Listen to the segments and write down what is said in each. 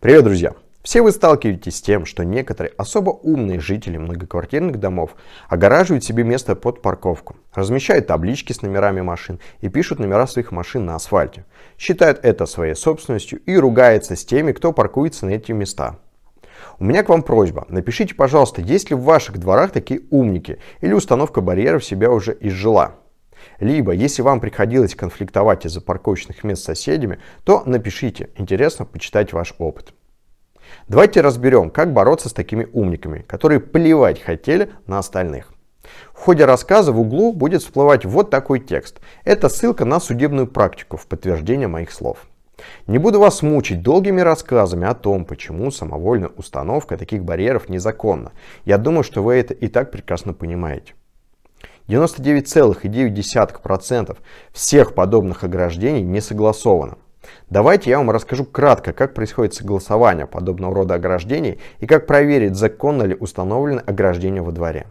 Привет, друзья! Все вы сталкиваетесь с тем, что некоторые особо умные жители многоквартирных домов огораживают себе место под парковку, размещают таблички с номерами машин и пишут номера своих машин на асфальте, считают это своей собственностью и ругаются с теми, кто паркуется на эти места. У меня к вам просьба. Напишите, пожалуйста, есть ли в ваших дворах такие умники или установка барьеров себя уже изжила. Либо, если вам приходилось конфликтовать из-за парковочных мест с соседями, то напишите, интересно почитать ваш опыт. Давайте разберем, как бороться с такими умниками, которые плевать хотели на остальных. В ходе рассказа в углу будет всплывать вот такой текст. Это ссылка на судебную практику в подтверждение моих слов. Не буду вас мучить долгими рассказами о том, почему самовольная установка таких барьеров незаконна. Я думаю, что вы это и так прекрасно понимаете. 99,9% всех подобных ограждений не согласовано. Давайте я вам расскажу кратко, как происходит согласование подобного рода ограждений и как проверить, законно ли установлено ограждение во дворе.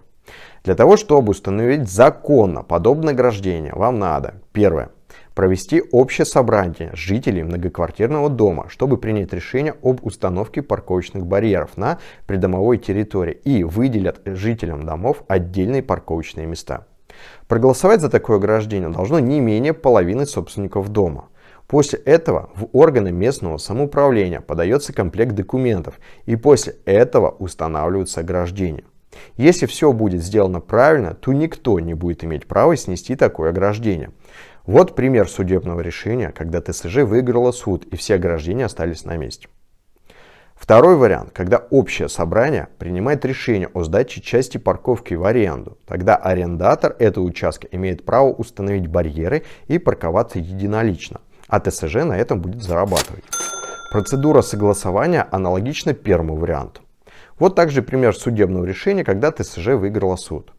Для того, чтобы установить законно подобное ограждение, вам надо, первое, провести общее собрание жителей многоквартирного дома, чтобы принять решение об установке парковочных барьеров на придомовой территории и выделят жителям домов отдельные парковочные места. Проголосовать за такое ограждение должно не менее половины собственников дома. После этого в органы местного самоуправления подается комплект документов, и после этого устанавливаются ограждения. Если все будет сделано правильно, то никто не будет иметь права снести такое ограждение. Вот пример судебного решения, когда ТСЖ выиграла суд и все ограждения остались на месте. Второй вариант, когда общее собрание принимает решение о сдаче части парковки в аренду. Тогда арендатор этого участка имеет право установить барьеры и парковаться единолично, а ТСЖ на этом будет зарабатывать. Процедура согласования аналогична первому варианту. Вот также пример судебного решения, когда ТСЖ выиграла суд.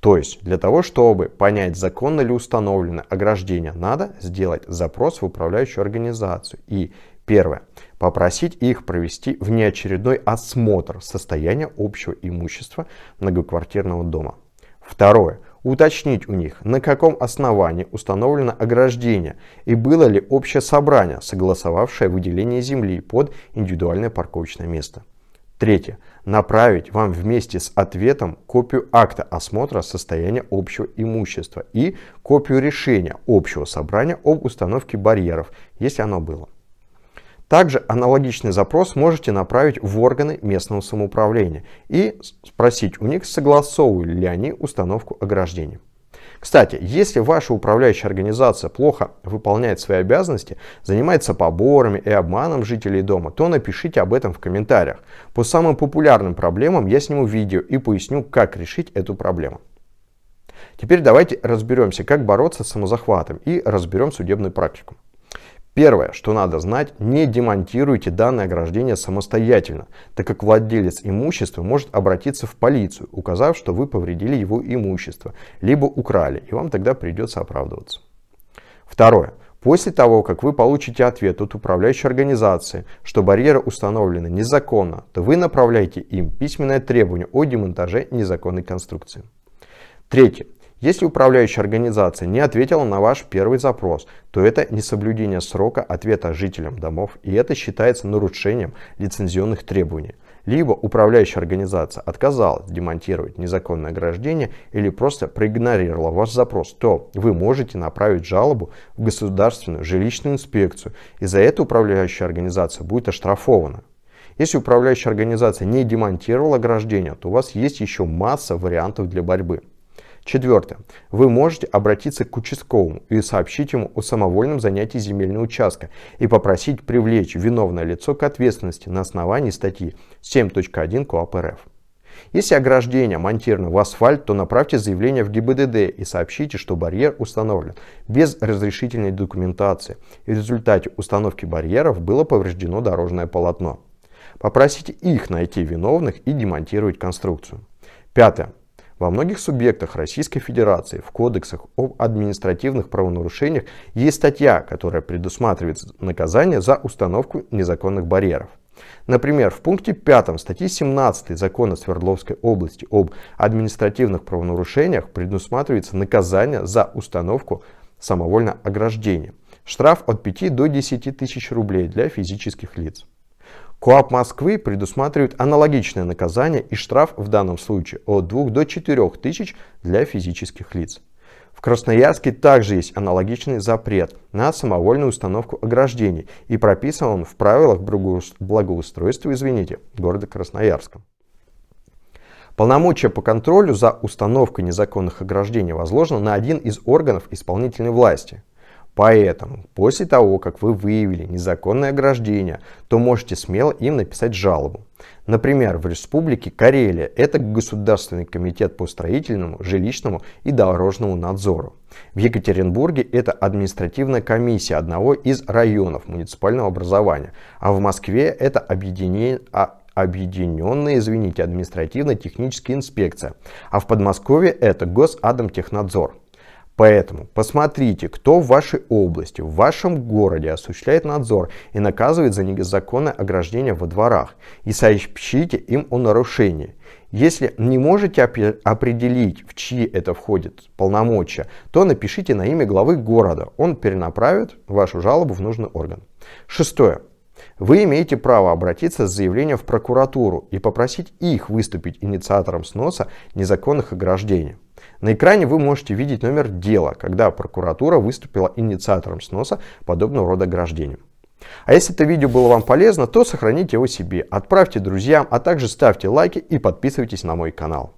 То есть для того, чтобы понять, законно ли установлено ограждение, надо сделать запрос в управляющую организацию. И первое, попросить их провести внеочередной осмотр состояния общего имущества многоквартирного дома. Второе, уточнить у них, на каком основании установлено ограждение и было ли общее собрание, согласовавшее выделение земли под индивидуальное парковочное место. Третье. Направить вам вместе с ответом копию акта осмотра состояния общего имущества и копию решения общего собрания об установке барьеров, если оно было. Также аналогичный запрос можете направить в органы местного самоуправления и спросить у них, согласовывали ли они установку ограждения. Кстати, если ваша управляющая организация плохо выполняет свои обязанности, занимается поборами и обманом жителей дома, то напишите об этом в комментариях. По самым популярным проблемам я сниму видео и поясню, как решить эту проблему. Теперь давайте разберемся, как бороться с самозахватом и разберем судебную практику. Первое, что надо знать, не демонтируйте данное ограждение самостоятельно, так как владелец имущества может обратиться в полицию, указав, что вы повредили его имущество, либо украли, и вам тогда придется оправдываться. Второе. После того, как вы получите ответ от управляющей организации, что барьеры установлены незаконно, то вы направляете им письменное требование о демонтаже незаконной конструкции. Третье. Если управляющая организация не ответила на ваш первый запрос, то это несоблюдение срока ответа жителям домов, и это считается нарушением лицензионных требований. Либо управляющая организация отказалась демонтировать незаконное ограждение или просто проигнорировала ваш запрос, то вы можете направить жалобу в Государственную жилищную инспекцию, и за это управляющая организация будет оштрафована. Если управляющая организация не демонтировала ограждение, то у вас есть еще масса вариантов для борьбы. Четвертое. Вы можете обратиться к участковому и сообщить ему о самовольном занятии земельного участка и попросить привлечь виновное лицо к ответственности на основании статьи 7.1 КОАП РФ. Если ограждение монтировано в асфальт, то направьте заявление в ГИБДД и сообщите, что барьер установлен без разрешительной документации и в результате установки барьеров было повреждено дорожное полотно. Попросите их найти виновных и демонтировать конструкцию. Пятое. Во многих субъектах Российской Федерации в кодексах об административных правонарушениях есть статья, которая предусматривает наказание за установку незаконных барьеров. Например, в пункте 5 статьи 17 закона Свердловской области об административных правонарушениях предусматривается наказание за установку самовольно ограждения. Штраф от 5 до 10 тысяч рублей для физических лиц. КОАП Москвы предусматривает аналогичное наказание и штраф в данном случае от 2 до 4 тысяч для физических лиц. В Красноярске также есть аналогичный запрет на самовольную установку ограждений и прописан он в правилах благоустройства извините, города Красноярска. Полномочия по контролю за установкой незаконных ограждений возложены на один из органов исполнительной власти – Поэтому, после того, как вы выявили незаконное ограждение, то можете смело им написать жалобу. Например, в Республике Карелия это Государственный комитет по строительному, жилищному и дорожному надзору. В Екатеринбурге это административная комиссия одного из районов муниципального образования, а в Москве это объединение, а, объединенная, извините, административно-техническая инспекция, а в Подмосковье это Госадомтехнадзор. Поэтому посмотрите, кто в вашей области, в вашем городе осуществляет надзор и наказывает за незаконное ограждение во дворах, и сообщите им о нарушении. Если не можете определить, в чьи это входит полномочия, то напишите на имя главы города, он перенаправит вашу жалобу в нужный орган. Шестое. Вы имеете право обратиться с заявлением в прокуратуру и попросить их выступить инициатором сноса незаконных ограждений. На экране вы можете видеть номер дела, когда прокуратура выступила инициатором сноса подобного рода ограждений. А если это видео было вам полезно, то сохраните его себе, отправьте друзьям, а также ставьте лайки и подписывайтесь на мой канал.